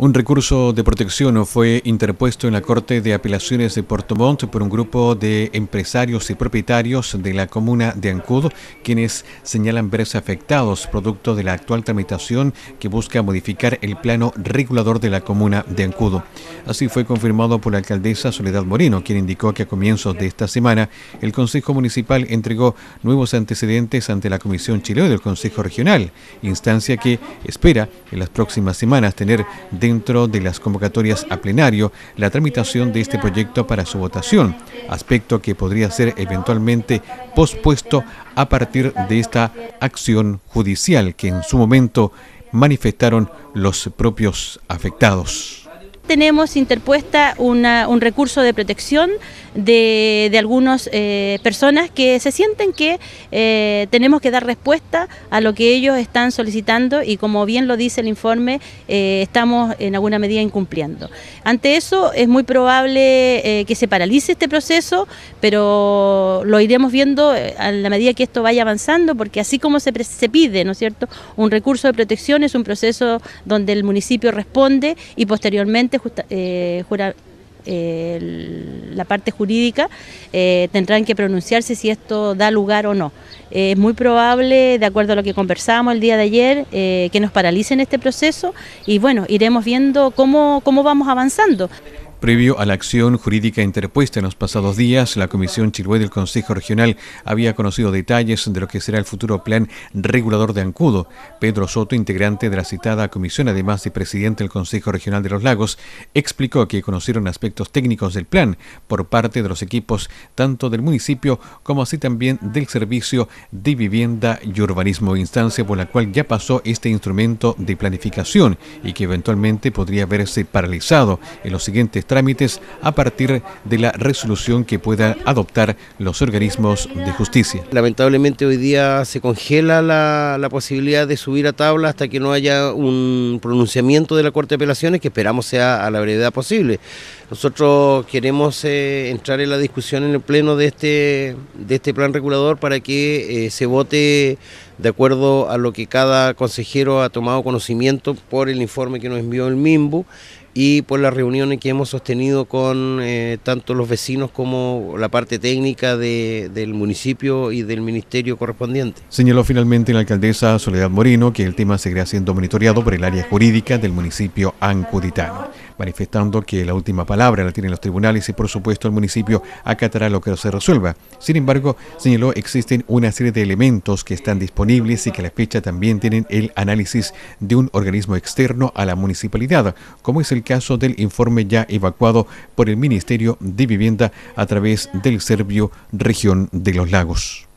Un recurso de protección fue interpuesto en la Corte de Apelaciones de Puerto Montt por un grupo de empresarios y propietarios de la comuna de Ancud, quienes señalan verse afectados producto de la actual tramitación que busca modificar el plano regulador de la comuna de Ancud. Así fue confirmado por la alcaldesa Soledad Moreno, quien indicó que a comienzos de esta semana el Consejo Municipal entregó nuevos antecedentes ante la Comisión Chilena del Consejo Regional, instancia que espera en las próximas semanas tener de dentro de las convocatorias a plenario la tramitación de este proyecto para su votación, aspecto que podría ser eventualmente pospuesto a partir de esta acción judicial que en su momento manifestaron los propios afectados tenemos interpuesta un recurso de protección de, algunas eh, personas que se sienten que eh, tenemos que dar respuesta a lo que ellos están solicitando y como bien lo dice el informe, eh, estamos en alguna medida incumpliendo. Ante eso es muy probable que se paralice este proceso, pero lo iremos viendo a la medida que esto vaya avanzando, porque así como se, se pide, ¿no es cierto?, un recurso de protección es un proceso donde el municipio responde y posteriormente eh, eh, la parte jurídica eh, tendrán que pronunciarse si esto da lugar o no. Es muy probable, de acuerdo a lo que conversamos el día de ayer, que nos paralicen este proceso y bueno, iremos viendo cómo, cómo vamos avanzando. Previo a la acción jurídica interpuesta en los pasados días, la Comisión Chilue del Consejo Regional había conocido detalles de lo que será el futuro plan regulador de Ancudo. Pedro Soto, integrante de la citada comisión, además de presidente del Consejo Regional de los Lagos, explicó que conocieron aspectos técnicos del plan por parte de los equipos tanto del municipio como así también del Servicio de Vivienda y Urbanismo, instancia por la cual ya pasó este instrumento de planificación y que eventualmente podría verse paralizado en los siguientes trámites a partir de la resolución que puedan adoptar los organismos de justicia. Lamentablemente hoy día se congela la, posibilidad de subir a tabla hasta que no haya un pronunciamiento de la Corte de Apelaciones que esperamos sea a la brevedad posible. Nosotros queremos eh, entrar en la discusión en el Pleno de este, de este plan regulador para que eh, se vote de acuerdo a lo que cada consejero ha tomado conocimiento por el informe que nos envió el MIMBU y por las reuniones que hemos sostenido con eh, tanto los vecinos como la parte técnica de, del municipio y del ministerio correspondiente. Señaló finalmente la alcaldesa Soledad Morino que el tema seguirá siendo monitoreado por el área jurídica del municipio ancuditano, manifestando que la última palabra la tienen los tribunales y por supuesto el municipio acatará lo que se resuelva. Sin embargo, señaló existen una serie de elementos que están disponibles y que a la fecha también tienen el análisis de un organismo externo a la municipalidad, como es el el caso del informe ya evacuado por el Ministerio de Vivienda a través del Servio Región de los Lagos.